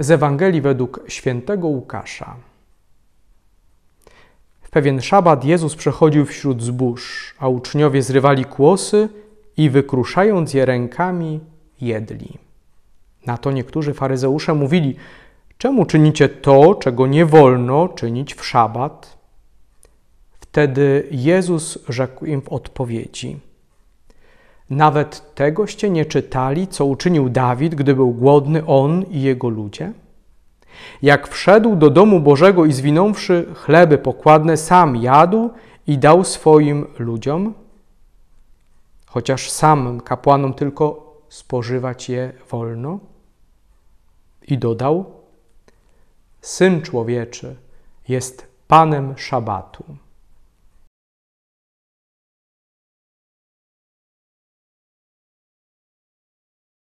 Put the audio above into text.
Z Ewangelii według świętego Łukasza. W pewien szabat Jezus przechodził wśród zbóż, a uczniowie zrywali kłosy i wykruszając je rękami, jedli. Na to niektórzy faryzeusze mówili: Czemu czynicie to, czego nie wolno czynić w szabat? Wtedy Jezus rzekł im w odpowiedzi: nawet tegoście nie czytali, co uczynił Dawid, gdy był głodny on i jego ludzie? Jak wszedł do domu Bożego i zwinąwszy chleby pokładne, sam jadł i dał swoim ludziom, chociaż samym kapłanom tylko spożywać je wolno? I dodał: Syn człowieczy jest panem szabatu.